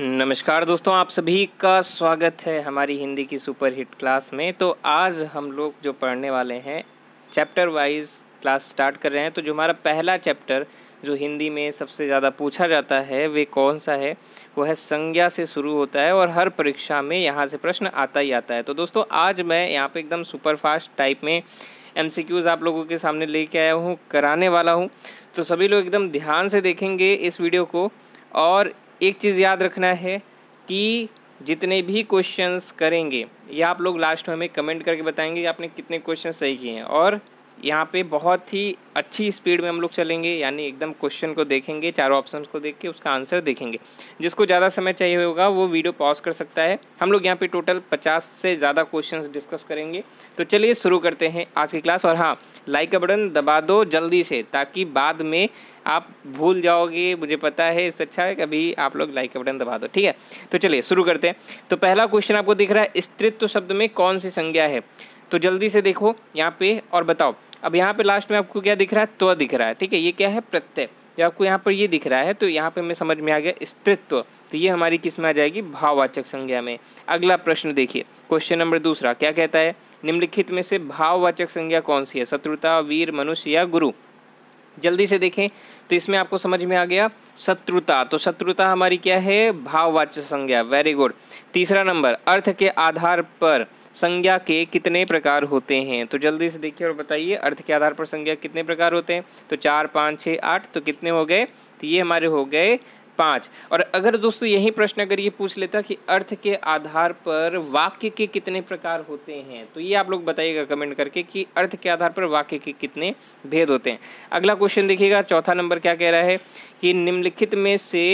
नमस्कार दोस्तों आप सभी का स्वागत है हमारी हिंदी की सुपर हिट क्लास में तो आज हम लोग जो पढ़ने वाले हैं चैप्टर वाइज क्लास स्टार्ट कर रहे हैं तो जो हमारा पहला चैप्टर जो हिंदी में सबसे ज़्यादा पूछा जाता है वे कौन सा है वो है संज्ञा से शुरू होता है और हर परीक्षा में यहाँ से प्रश्न आता ही आता है तो दोस्तों आज मैं यहाँ पे एकदम सुपर फास्ट टाइप में एम आप लोगों के सामने लेके आया हूँ कराने वाला हूँ तो सभी लोग एकदम ध्यान से देखेंगे इस वीडियो को और एक चीज़ याद रखना है कि जितने भी क्वेश्चंस करेंगे ये आप लोग लास्ट में हमें कमेंट करके बताएंगे कि आपने कितने क्वेश्चन सही किए हैं और यहाँ पे बहुत ही अच्छी स्पीड में हम लोग चलेंगे यानी एकदम क्वेश्चन को देखेंगे चारों ऑप्शन को देख के उसका आंसर देखेंगे जिसको ज़्यादा समय चाहिए होगा वो वीडियो पॉज कर सकता है हम लोग यहाँ पे टोटल 50 से ज़्यादा क्वेश्चंस डिस्कस करेंगे तो चलिए शुरू करते हैं आज की क्लास और हाँ लाइक का बटन दबा दो जल्दी से ताकि बाद में आप भूल जाओगे मुझे पता है इससे अच्छा है कभी आप लोग लाइक का बटन दबा दो ठीक है तो चलिए शुरू करते हैं तो पहला क्वेश्चन आपको दिख रहा है स्त्रित्व शब्द में कौन सी संज्ञा है तो जल्दी से देखो यहाँ पे और बताओ अब यहाँ पे लास्ट में आपको क्या दिख रहा है त्व दिख रहा है ठीक है ये क्या है प्रत्यय जो आपको यहाँ पर ये दिख रहा है तो यहाँ पे हमें समझ में आ गया स्त्रित्व तो ये हमारी किस में आ जाएगी भाववाचक संज्ञा में अगला प्रश्न देखिए क्वेश्चन नंबर दूसरा क्या कहता है निम्नलिखित में से भाववाचक संज्ञा कौन सी है शत्रुता वीर मनुष्य या गुरु जल्दी से देखें तो इसमें आपको समझ में आ गया शत्रुता तो शत्रुता हमारी क्या है भाववाचक संज्ञा वेरी गुड तीसरा नंबर अर्थ के आधार पर संज्ञा के कितने प्रकार होते हैं तो जल्दी से देखिए और बताइए अर्थ के आधार पर संज्ञा कितने प्रकार होते हैं तो चार पाँच छः आठ तो कितने हो गए तो ये हमारे हो गए पाँच और अगर दोस्तों यही प्रश्न अगर ये पूछ लेता कि अर्थ के आधार पर वाक्य के कितने प्रकार होते हैं तो ये आप लोग बताइएगा कमेंट करके कि अर्थ के आधार पर वाक्य के कितने भेद होते हैं अगला क्वेश्चन देखिएगा चौथा नंबर क्या कह रहा है कि निम्नलिखित में से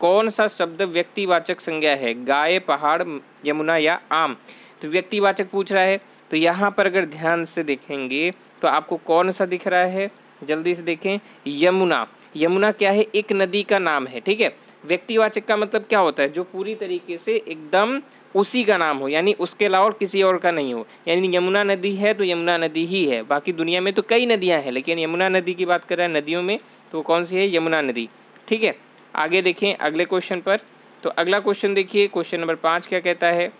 कौन सा शब्द व्यक्तिवाचक संज्ञा है गाय पहाड़ यमुना या आम तो व्यक्तिवाचक पूछ रहा है तो यहाँ पर अगर ध्यान से देखेंगे तो आपको कौन सा दिख रहा है जल्दी से देखें यमुना यमुना क्या है एक नदी का नाम है ठीक है व्यक्तिवाचक का मतलब क्या होता है जो पूरी तरीके से एकदम उसी का नाम हो यानी उसके अलावा और किसी और का नहीं हो यानी यमुना नदी है तो यमुना नदी ही है बाकी दुनिया में तो कई नदियां हैं लेकिन यमुना नदी की बात कर रहे हैं नदियों में तो कौन सी है यमुना नदी ठीक है आगे देखें अगले क्वेश्चन पर तो अगला क्वेश्चन देखिए क्वेश्चन नंबर पाँच क्या कहता है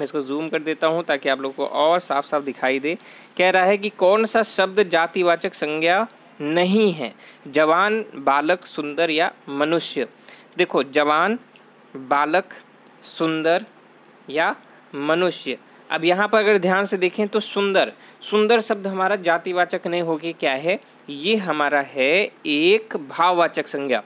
मैं इसको जूम कर देता हूँ ताकि आप लोग को और साफ साफ दिखाई दे कह रहा है कि कौन सा शब्द जातिवाचक संज्ञा नहीं है जवान बालक सुंदर या मनुष्य देखो जवान बालक सुंदर या मनुष्य अब यहाँ पर अगर ध्यान से देखें तो सुंदर सुंदर शब्द हमारा जातिवाचक नहीं होगी क्या है ये हमारा है एक भाववाचक संज्ञा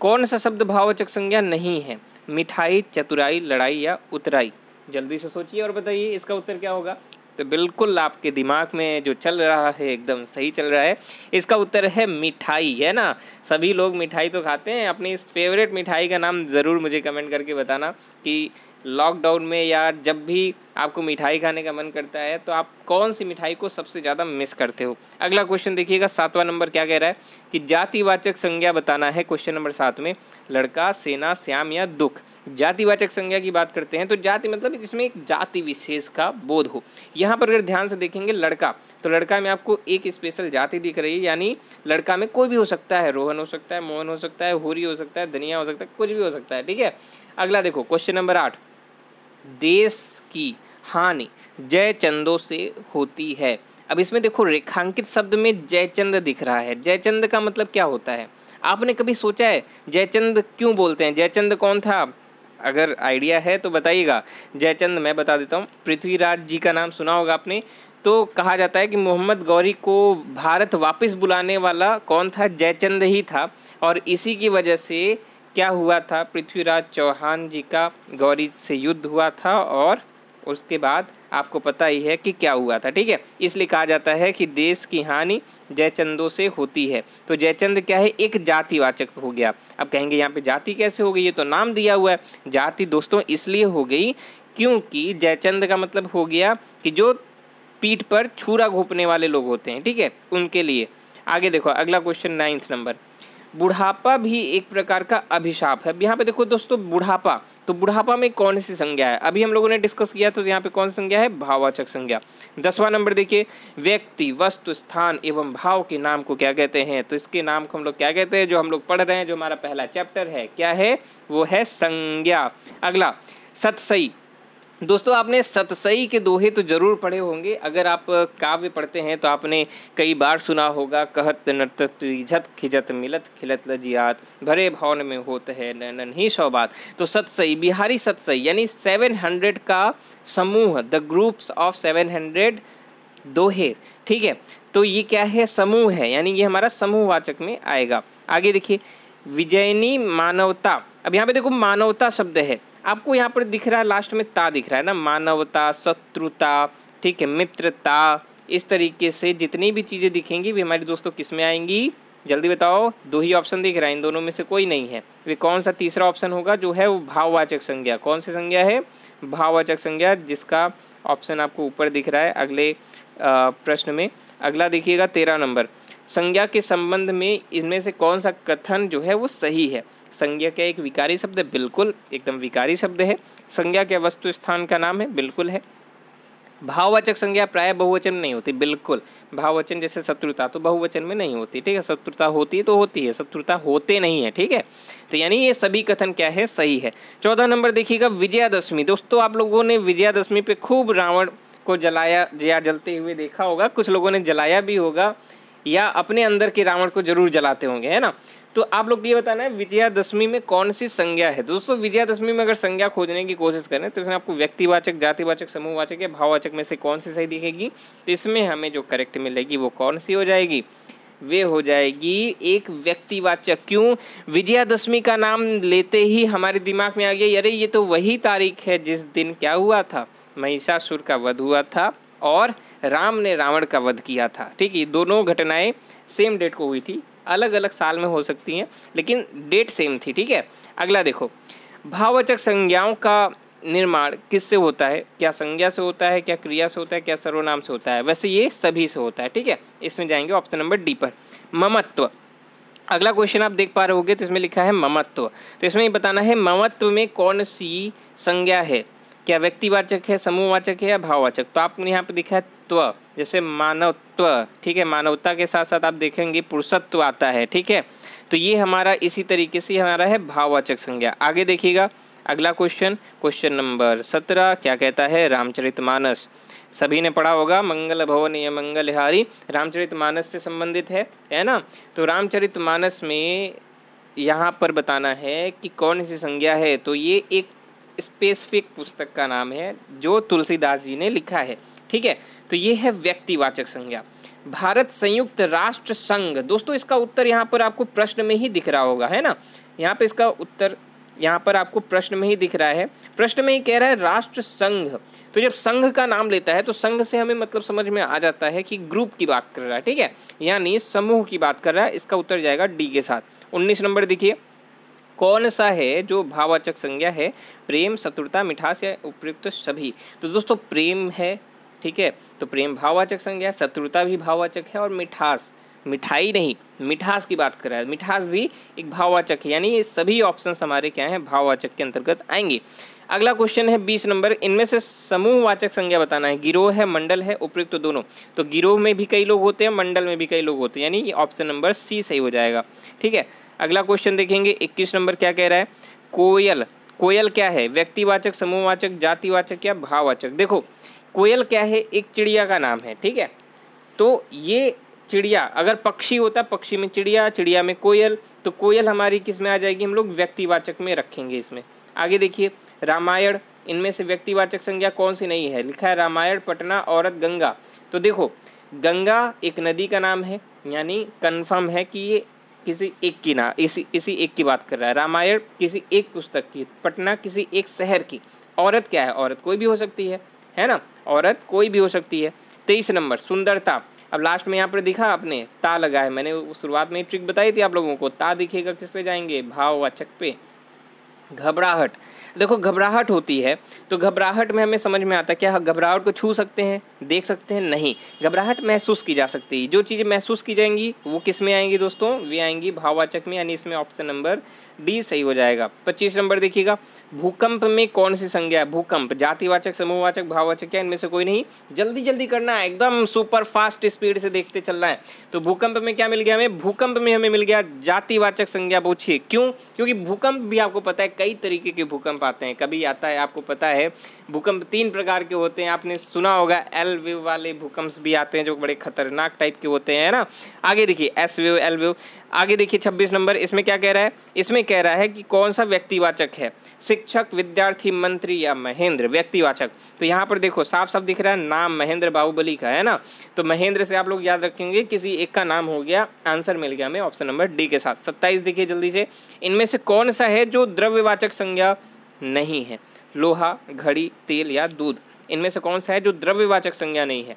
कौन सा शब्द भाववाचक संज्ञा नहीं है मिठाई चतुराई लड़ाई या उतराई जल्दी से सोचिए और बताइए इसका उत्तर क्या होगा तो बिल्कुल आपके दिमाग में जो चल रहा है एकदम सही चल रहा है इसका उत्तर है मिठाई है ना सभी लोग मिठाई तो खाते हैं अपनी इस फेवरेट मिठाई का नाम ज़रूर मुझे कमेंट करके बताना कि लॉकडाउन में या जब भी आपको मिठाई खाने का मन करता है तो आप कौन सी मिठाई को सबसे ज़्यादा मिस करते हो अगला क्वेश्चन देखिएगा सातवां नंबर क्या कह रहा है कि जातिवाचक संज्ञा बताना है क्वेश्चन नंबर सात में लड़का सेना श्याम या दुख जातिवाचक संज्ञा की बात करते हैं तो जाति मतलब जिसमें एक जाति विशेष का बोध हो यहाँ पर अगर ध्यान से देखेंगे लड़का तो लड़का में आपको एक स्पेशल जाति दिख रही है यानी लड़का में कोई भी हो सकता है रोहन हो सकता है मोहन हो सकता है होरी हो सकता है धनिया हो सकता है कुछ भी हो सकता है ठीक है अगला देखो क्वेश्चन नंबर आठ देश की हानि जयचंदों से होती है अब इसमें देखो रेखांकित शब्द में जयचंद दिख रहा है जयचंद का मतलब क्या होता है आपने कभी सोचा है जयचंद क्यों बोलते हैं जयचंद कौन था अगर आइडिया है तो बताइएगा जयचंद मैं बता देता हूँ पृथ्वीराज जी का नाम सुना होगा आपने तो कहा जाता है कि मोहम्मद गौरी को भारत वापस बुलाने वाला कौन था जयचंद ही था और इसी की वजह से क्या हुआ था पृथ्वीराज चौहान जी का गौरी से युद्ध हुआ था और उसके बाद आपको पता ही है कि क्या हुआ था ठीक है इसलिए कहा जाता है कि देश की हानि जयचंदों से होती है तो जयचंद क्या है एक जातिवाचक हो गया अब कहेंगे यहाँ पे जाति कैसे हो गई ये तो नाम दिया हुआ है जाति दोस्तों इसलिए हो गई क्योंकि जयचंद का मतलब हो गया कि जो पीठ पर छूरा घोपने वाले लोग होते हैं ठीक है उनके लिए आगे देखो अगला क्वेश्चन नाइन्थ नंबर बुढ़ापा भी एक प्रकार का अभिशाप है अब यहाँ पे देखो दोस्तों बुढ़ापा तो बुढ़ापा में कौन सी संज्ञा है अभी हम लोगों ने डिस्कस किया तो यहाँ पे कौन संज्ञा है भाववाचक संज्ञा दसवां नंबर देखिए व्यक्ति वस्तु स्थान एवं भाव के नाम को क्या कहते हैं तो इसके नाम को हम लोग क्या कहते हैं जो हम लोग पढ़ रहे हैं जो हमारा पहला चैप्टर है क्या है वो है संज्ञा अगला सतसई दोस्तों आपने सतसई के दोहे तो ज़रूर पढ़े होंगे अगर आप काव्य पढ़ते हैं तो आपने कई बार सुना होगा कहत नृत झत खिजत मिलत खिलत लजियात भरे भवन में होते है नन ही सौबात तो सतसई बिहारी सतसई यानी सेवन हंड्रेड का समूह the groups of seven hundred दोहे ठीक है तो ये क्या है समूह है यानी ये हमारा समूह वाचक में आएगा आगे देखिए विजयनी मानवता अब यहाँ पे देखो मानवता शब्द है आपको यहाँ पर दिख रहा है लास्ट में ता दिख रहा है ना मानवता शत्रुता ठीक है मित्रता इस तरीके से जितनी भी चीज़ें दिखेंगी वे हमारे दोस्तों किस में आएंगी जल्दी बताओ दो ही ऑप्शन दिख रहा है इन दोनों में से कोई नहीं है वे कौन सा तीसरा ऑप्शन होगा जो है वो भाववाचक संज्ञा कौन सी संज्ञा है भाववाचक संज्ञा जिसका ऑप्शन आपको ऊपर दिख रहा है अगले प्रश्न में अगला देखिएगा तेरह नंबर संज्ञा के संबंध में इनमें से कौन सा कथन जो है वो सही है संज्ञा क्या एक विकारी शब्द है बिल्कुल एकदम विकारी शब्द है संज्ञा क्या वस्तु स्थान का नाम है बिल्कुल है भाववाचक संज्ञा प्राय बहुवचन में नहीं होती बिल्कुल भाववचन जैसे शत्रुता तो बहुवचन में नहीं होती ठीक है शत्रुता होती है तो होती है शत्रुता होते नहीं है ठीक है तो यानी ये सभी कथन क्या है सही है चौदह नंबर देखिएगा विजयादशमी दोस्तों आप लोगों ने विजयादशमी पे खूब रावण को जलाया जया जलते हुए देखा होगा कुछ लोगों ने जलाया भी होगा या अपने अंदर के रावण को जरूर जलाते होंगे है ना तो आप लोग ये बताना है विजयादशमी में कौन सी संज्ञा है तो दोस्तों विजयादशमी में अगर संज्ञा खोजने की कोशिश करें तो इसमें आपको व्यक्तिवाचक जातिवाचक समूहवाचक या भाववाचक में से कौन सी सही दिखेगी तो इसमें हमें जो करेक्ट मिलेगी वो कौन सी हो जाएगी वे हो जाएगी एक व्यक्तिवाचक क्यों विजयादशमी का नाम लेते ही हमारे दिमाग में आ गया अरे ये तो वही तारीख है जिस दिन क्या हुआ था महिषासुर का वध हुआ था और राम ने रावण का वध किया था ठीक है दोनों घटनाएं सेम डेट को हुई थी अलग अलग साल में हो सकती हैं लेकिन डेट सेम थी ठीक है अगला देखो भाववाचक संज्ञाओं का निर्माण किससे होता है क्या संज्ञा से होता है क्या क्रिया से होता है क्या सर्वनाम से होता है वैसे ये सभी से होता है ठीक है इसमें जाएंगे ऑप्शन नंबर डी पर ममत्व अगला क्वेश्चन आप देख पा रहे होगे तो इसमें लिखा है ममत्व तो इसमें ये बताना है ममत्व में कौन सी संज्ञा है क्या व्यक्तिवाचक है समूहवाचक है या भाववाचक तो आपको यहाँ पे दिखा है त्व जैसे मानवत्व ठीक है मानवता के साथ साथ आप देखेंगे पुरुषत्व आता है ठीक है तो ये हमारा इसी तरीके से हमारा है भाववाचक संज्ञा आगे देखिएगा अगला क्वेश्चन क्वेश्चन नंबर सत्रह क्या कहता है रामचरित मानस सभी ने पढ़ा होगा मंगल भवन या मंगलहारी मानस से संबंधित है है ना तो रामचरित मानस में यहाँ पर बताना है कि कौन सी संज्ञा है तो ये एक स्पेसिफिक पुस्तक का नाम है जो तुलसीदास जी ने लिखा है ठीक है तो ये है व्यक्तिवाचक संज्ञा भारत संयुक्त राष्ट्र संघ दोस्तों इसका उत्तर यहाँ पर आपको प्रश्न में ही दिख रहा होगा है ना यहाँ पे इसका उत्तर यहाँ पर आपको प्रश्न में ही दिख रहा है प्रश्न में ही कह रहा है राष्ट्र संघ तो जब संघ का नाम लेता है तो संघ से हमें मतलब समझ में आ जाता है कि ग्रुप की बात कर रहा है ठीक है यानी समूह की बात कर रहा है इसका उत्तर जाएगा डी के साथ उन्नीस नंबर देखिए कौन सा है जो भाववाचक संज्ञा है प्रेम शत्रुता मिठास या उपयुक्त सभी तो दोस्तों प्रेम है ठीक है तो प्रेम भाववाचक संज्ञा शत्रुता भी भाववाचक है और मिठास मिठाई नहीं मिठास की बात कर रहा है मिठास भी एक भाववाचक है यानी ये सभी ऑप्शन हमारे क्या हैं भाववाचक के अंतर्गत आएंगे अगला क्वेश्चन है बीस नंबर इनमें से समूहवाचक संज्ञा बताना है गिरोह है मंडल है उपयुक्त तो दोनों तो गिरोह में भी कई लोग होते हैं मंडल में भी कई लोग होते हैं यानी ऑप्शन नंबर सी सही हो जाएगा ठीक है अगला क्वेश्चन देखेंगे इक्कीस नंबर क्या कह रहा है कोयल कोयल क्या है व्यक्तिवाचक समूहवाचक जातिवाचक या भाववाचक देखो कोयल क्या है एक चिड़िया का नाम है ठीक है तो ये चिड़िया अगर पक्षी होता पक्षी में चिड़िया चिड़िया में कोयल तो कोयल हमारी किस में आ जाएगी हम लोग व्यक्तिवाचक में रखेंगे इसमें आगे देखिए रामायण इनमें से व्यक्तिवाचक संज्ञा कौन सी नहीं है लिखा है रामायण पटना औरत गंगा तो देखो गंगा एक नदी का नाम है यानी कन्फर्म है कि ये किसी एक की ना इसी इसी एक की बात कर रहा है रामायण किसी एक पुस्तक की पटना किसी एक शहर की औरत क्या है औरत कोई भी हो सकती है है ना औरत कोई भी हो सकती है तेईस नंबर सुंदरता अब लास्ट में यहाँ पर दिखा आपने ता लगा है मैंने शुरुआत में ट्रिक बताई थी आप लोगों को ता दिखेगा किस पे जाएंगे भाव भाववाचक पे घबराहट देखो घबराहट होती है तो घबराहट में हमें समझ में आता है क्या घबराहट को छू सकते हैं देख सकते हैं नहीं घबराहट महसूस की जा सकती है जो चीज़ें महसूस की जाएंगी वो किस में आएंगी दोस्तों वे आएंगी भाववाचक में यानी इसमें ऑप्शन नंबर बी सही हो जाएगा पच्चीस नंबर देखिएगा भूकंप में कौन सी संज्ञा है भूकंप जातिवाचक समूहवाचक भाववाचक क्या इनमें से कोई नहीं जल्दी जल्दी करना है एकदम सुपर फास्ट स्पीड से देखते चलना है तो भूकंप में क्या मिल गया हमें भूकंप में हमें मिल गया जातिवाचक संज्ञा पूछिए क्यों क्योंकि भूकंप भी आपको पता है कई तरीके के भूकंप आते हैं कभी आता है आपको पता है भूकंप तीन प्रकार के होते हैं आपने सुना होगा एल वेव वाले भूकंप भी आते हैं जो बड़े खतरनाक टाइप के होते हैं ना आगे देखिए एस वेव एल वेव आगे देखिए छब्बीस नंबर इसमें क्या कह रहा है इसमें कह रहा है कि कौन सा व्यक्तिवाचक है शिक्षक विद्यार्थी मंत्री या महेंद्र व्यक्तिवाचक तो यहाँ पर देखो साफ साफ दिख रहा है नाम महेंद्र बाहुबली का है ना तो महेंद्र से आप लोग याद रखेंगे किसी एक का नाम हो गया आंसर मिल गया हमें ऑप्शन नंबर डी के साथ सत्ताईस देखिए जल्दी से इनमें से कौन सा है जो द्रव्यवाचक संज्ञा नहीं है लोहा घड़ी तेल या दूध इनमें से कौन सा है जो द्रव्यवाचक संज्ञा नहीं है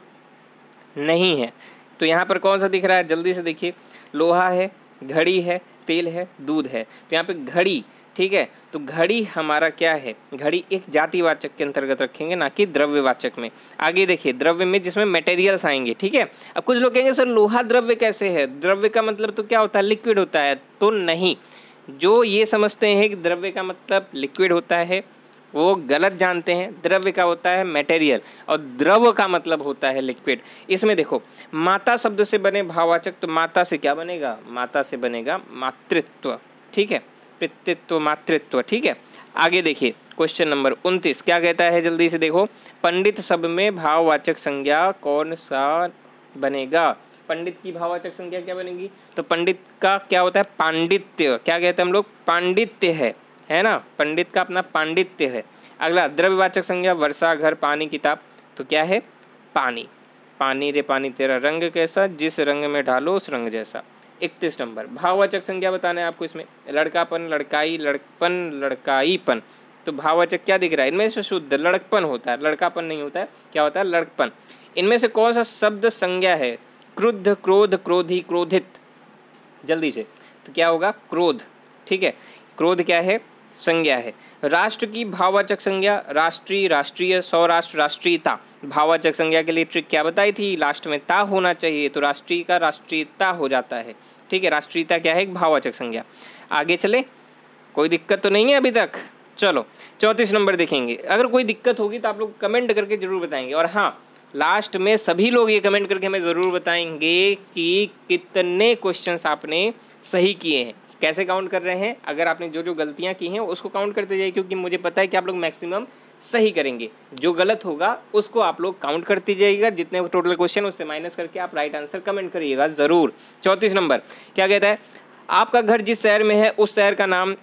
नहीं है तो यहाँ पर कौन सा दिख रहा है जल्दी से देखिए लोहा है घड़ी है तेल है दूध है तो यहाँ पे घड़ी ठीक है तो घड़ी हमारा क्या है घड़ी एक जातिवाचक के अंतर्गत रखेंगे ना कि द्रव्यवाचक में आगे देखिए द्रव्य में जिसमें मटेरियल्स आएंगे ठीक है अब कुछ लोग कहेंगे सर लोहा द्रव्य कैसे है द्रव्य का मतलब तो क्या होता है लिक्विड होता है तो नहीं जो ये समझते हैं कि द्रव्य का मतलब लिक्विड होता है वो गलत जानते हैं द्रव्य का होता है मेटेरियल और द्रव का मतलब होता है लिक्विड इसमें देखो माता शब्द से बने भाववाचक तो माता से क्या बनेगा माता से बनेगा मातृत्व ठीक है पितृत्व मातृत्व ठीक है आगे देखिए क्वेश्चन नंबर उनतीस क्या कहता है जल्दी से देखो पंडित शब्द में भाववाचक संज्ञा कौन सा बनेगा पंडित की भाववाचक संज्ञा क्या बनेगी तो पंडित का क्या होता है पांडित्य क्या कहते हैं हम लोग पांडित्य है है ना पंडित का अपना पांडित्य है अगला द्रव्यवाचक संज्ञा वर्षा घर पानी किताब तो क्या है पानी पानी रे पानी तेरा रंग कैसा जिस रंग में ढालो उस रंग जैसा इकतीस नंबर भाववाचक संज्ञा बताना है आपको इसमें लड़कापन लड़काई लड़कपन लड़काईपन तो भाववाचक क्या दिख रहा है इनमें से शुद्ध लड़कपन होता है लड़कापन नहीं होता है क्या होता है लड़कपन इनमें से कौन सा शब्द संज्ञा है क्रुद्ध क्रोध क्रोधी क्रोधित जल्दी से तो क्या होगा क्रोध ठीक है क्रोध क्या है संज्ञा है राष्ट्र की भाववाचक संज्ञा राष्ट्रीय राष्ट्रीय सौराष्ट्र राष्ट्रीयता भाववाचक संज्ञा के लिए ट्रिक क्या बताई थी लास्ट में ता होना चाहिए तो राष्ट्रीय का राष्ट्रीयता हो जाता है ठीक है राष्ट्रीयता क्या है एक भाववाचक संज्ञा आगे चले कोई दिक्कत तो नहीं है अभी तक चलो चौंतीस नंबर देखेंगे अगर कोई दिक्कत होगी तो आप लोग कमेंट करके ज़रूर बताएंगे और हाँ लास्ट में सभी लोग ये कमेंट करके हमें ज़रूर बताएंगे कि कितने क्वेश्चंस आपने सही किए हैं कैसे काउंट कर रहे हैं अगर आपने जो जो गलतियाँ की हैं उसको काउंट करते जाइए क्योंकि मुझे पता है कि आप लोग मैक्सिमम सही करेंगे जो गलत होगा उसको आप लोग काउंट करती जाइएगा जितने टोटल क्वेश्चन उससे माइनस करके आप राइट आंसर कमेंट करिएगा ज़रूर चौंतीस नंबर क्या कहता है आपका घर जिस शहर में है उस शहर का नाम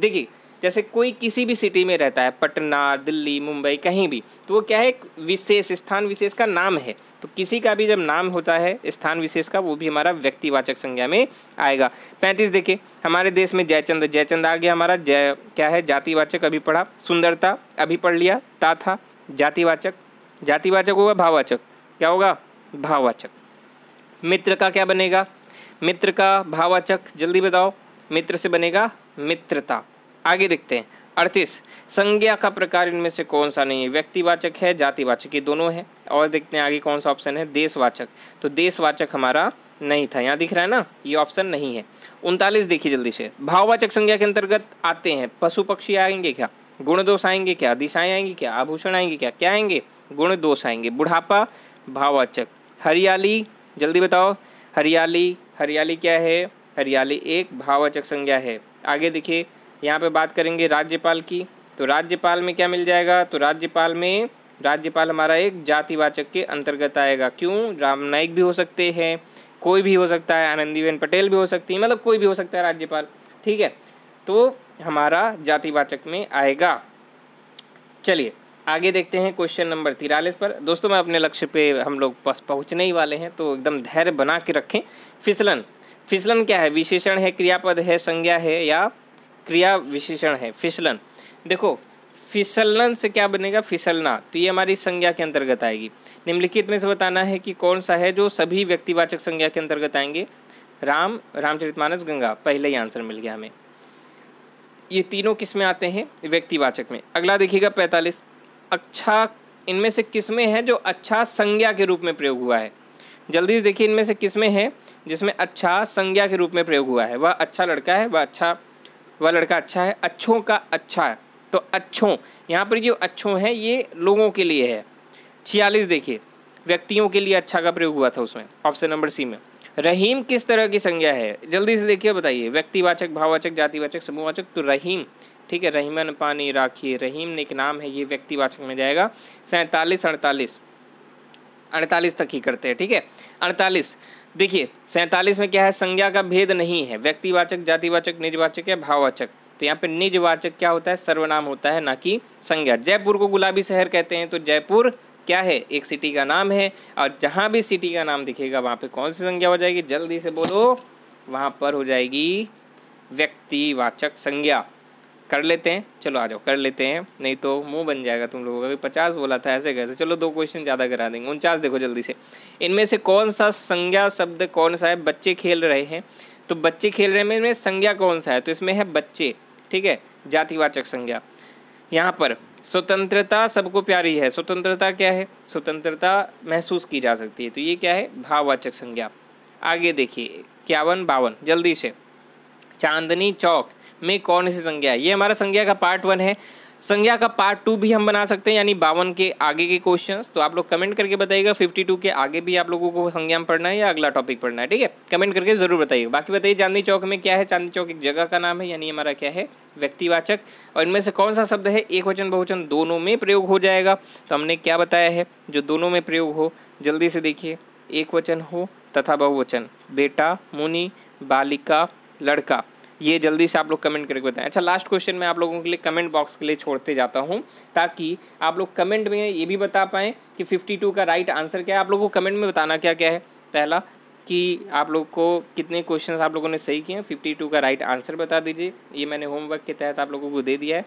देखिए जैसे कोई किसी भी सिटी में रहता है पटना दिल्ली मुंबई कहीं भी तो वो क्या है विशेष स्थान विशेष का नाम है तो किसी का भी जब नाम होता है स्थान विशेष का वो भी हमारा व्यक्तिवाचक संज्ञा में आएगा पैंतीस देखिए हमारे देश में जयचंद जयचंद आ गया हमारा जय क्या है जातिवाचक अभी पढ़ा सुंदरता अभी पढ़ लिया ता था जातिवाचक जातिवाचक होगा भाववाचक क्या होगा भाववाचक मित्र का क्या बनेगा मित्र का भाववाचक जल्दी बताओ मित्र से बनेगा मित्रता आगे देखते हैं अड़तीस संज्ञा का प्रकार इनमें से कौन सा नहीं है व्यक्तिवाचक है जातिवाचक ये दोनों है और देखते हैं आगे कौन सा ऑप्शन है देशवाचक तो देशवाचक हमारा नहीं था यहाँ दिख रहा है ना ये ऑप्शन नहीं है उनतालीस देखिए जल्दी से भाववाचक संज्ञा के अंतर्गत आते हैं पशु पक्षी आएंगे क्या गुण दोष आएंगे क्या दिशाएं आएंगी क्या आभूषण आएंगे क्या क्या आएंगे गुण दोष आएंगे बुढ़ापा भाववाचक हरियाली जल्दी बताओ हरियाली हरियाली क्या है हरियाली एक भाववाचक संज्ञा है आगे देखिए यहाँ पे बात करेंगे राज्यपाल की तो राज्यपाल में क्या मिल जाएगा तो राज्यपाल में राज्यपाल हमारा एक जातिवाचक के अंतर्गत आएगा क्यों राम नाइक भी हो सकते हैं कोई भी हो सकता है आनंदीबेन पटेल भी हो सकती है मतलब कोई भी हो सकता है राज्यपाल ठीक है तो हमारा जातिवाचक में आएगा चलिए आगे देखते हैं क्वेश्चन नंबर तिरालीस पर दोस्तों मैं अपने लक्ष्य पे हम लोग बस पहुँचने ही वाले हैं तो एकदम धैर्य बना के रखें फिसलन फिसलन क्या है विशेषण है क्रियापद है संज्ञा है या क्रिया विशेषण है फिसलन देखो फिसलन से क्या बनेगा फिसलना तो ये हमारी संज्ञा के अंतर्गत आएगी निम्नलिखित में से बताना है कि कौन सा है जो सभी व्यक्तिवाचक संज्ञा के अंतर्गत आएंगे राम रामचरितमानस गंगा पहले ही आंसर मिल गया हमें ये तीनों किस में आते हैं व्यक्तिवाचक में अगला देखिएगा पैंतालीस अच्छा इनमें से किस में है जो अच्छा संज्ञा के रूप में प्रयोग हुआ है जल्दी से देखिए इनमें से किस में है जिसमें अच्छा संज्ञा के रूप में प्रयोग हुआ है वह अच्छा लड़का है वह अच्छा वह लड़का अच्छा है अच्छों का अच्छा है तो अच्छों यहाँ पर जो अच्छों है ये लोगों के लिए है छियालीस देखिए व्यक्तियों के लिए अच्छा का प्रयोग हुआ था उसमें ऑप्शन नंबर सी में रहीम किस तरह की संज्ञा है जल्दी से देखिए बताइए व्यक्तिवाचक भाववाचक जातिवाचक समूहवाचक तो रहीम ठीक है रहीमन पानी राखी रहीम एक नाम है ये व्यक्तिवाचक में जाएगा सैंतालीस अड़तालीस अड़तालीस तक ही करते हैं ठीक है अड़तालीस देखिए सैंतालीस में क्या है संज्ञा का भेद नहीं है व्यक्तिवाचक जातिवाचक निजवाचक या भाववाचक तो यहाँ पे निजवाचक क्या होता है सर्वनाम होता है ना कि संज्ञा जयपुर को गुलाबी शहर कहते हैं तो जयपुर क्या है एक सिटी का नाम है और जहाँ भी सिटी का नाम दिखेगा वहाँ पे कौन सी संज्ञा हो जाएगी जल्दी से बोलो वहाँ पर हो जाएगी व्यक्तिवाचक संज्ञा कर लेते हैं चलो आ जाओ कर लेते हैं नहीं तो मुंह बन जाएगा तुम लोगों का भी पचास बोला था ऐसे कैसे चलो दो क्वेश्चन ज़्यादा करा देंगे उनचास देखो जल्दी से इनमें से कौन सा संज्ञा शब्द कौन सा है बच्चे खेल रहे हैं तो बच्चे खेल रहे हैं इनमें संज्ञा कौन सा है तो इसमें है बच्चे ठीक है जातिवाचक संज्ञा यहाँ पर स्वतंत्रता सबको प्यारी है स्वतंत्रता क्या है स्वतंत्रता महसूस की जा सकती है तो ये क्या है भाववाचक संज्ञा आगे देखिए इक्यावन बावन जल्दी से चांदनी चौक में कौन सी संज्ञा है ये हमारा संज्ञा का पार्ट वन है संज्ञा का पार्ट टू भी हम बना सकते हैं यानी बावन के आगे के क्वेश्चन तो आप लोग कमेंट करके बताइएगा फिफ्टी टू के आगे भी आप लोगों को संज्ञा में पढ़ना है या अगला टॉपिक पढ़ना है ठीक है कमेंट करके जरूर बताइएगा बाकी बताइए चांदनी चौक में क्या है चांदनी चौक एक जगह का नाम है यानी हमारा क्या है व्यक्तिवाचक और इनमें से कौन सा शब्द है एक वचन बहुवचन दोनों में प्रयोग हो जाएगा तो हमने क्या बताया है जो दोनों में प्रयोग हो जल्दी से देखिए एक वचन हो तथा बहुवचन बेटा मुनि बालिका लड़का ये जल्दी से आप लोग कमेंट करके बताएं अच्छा लास्ट क्वेश्चन मैं आप लोगों के लिए कमेंट बॉक्स के लिए छोड़ते जाता हूँ ताकि आप लोग कमेंट में ये भी बता पाएँ कि फिफ्टी टू का राइट आंसर क्या है आप लोगों को कमेंट में बताना क्या क्या है पहला कि आप लोग को कितने क्वेश्चन आप लोगों ने सही किए हैं फिफ्टी टू का राइट आंसर बता दीजिए ये मैंने होमवर्क के तहत आप लोगों को दे दिया है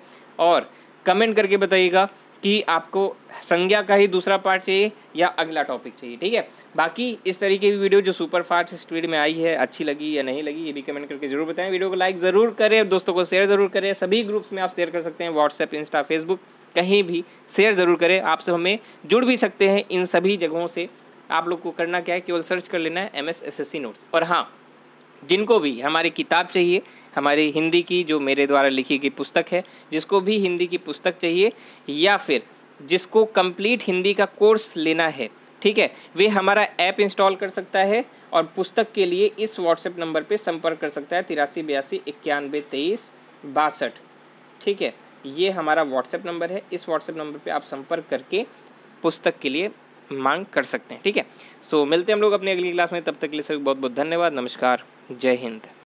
और कमेंट करके बताइएगा कि आपको संज्ञा का ही दूसरा पार्ट चाहिए या अगला टॉपिक चाहिए ठीक है बाकी इस तरीके की वीडियो जो सुपर फास्ट स्पीड में आई है अच्छी लगी या नहीं लगी ये भी कमेंट करके जरूर बताएं वीडियो को लाइक ज़रूर करें दोस्तों को शेयर ज़रूर करें सभी ग्रुप्स में आप शेयर कर सकते हैं व्हाट्सएप इंस्टा फेसबुक कहीं भी शेयर ज़रूर करें आपसे हमें जुड़ भी सकते हैं इन सभी जगहों से आप लोग को करना क्या है केवल सर्च कर लेना है M S S S C notes और हाँ जिनको भी हमारी किताब चाहिए हमारी हिंदी की जो मेरे द्वारा लिखी गई पुस्तक है जिसको भी हिंदी की पुस्तक चाहिए या फिर जिसको कंप्लीट हिंदी का कोर्स लेना है ठीक है वे हमारा ऐप इंस्टॉल कर सकता है और पुस्तक के लिए इस व्हाट्सएप नंबर पर संपर्क कर सकता है तिरासी बयासी इक्यानवे तेईस बासठ ठीक है ये हमारा व्हाट्सएप नंबर है इस व्हाट्सएप नंबर पे आप संपर्क करके पुस्तक के लिए मांग कर सकते हैं ठीक है सो so, मिलते हैं हम लोग अपने अगली क्लास में तब तक के लिए सभी बहुत बहुत धन्यवाद नमस्कार जय हिंद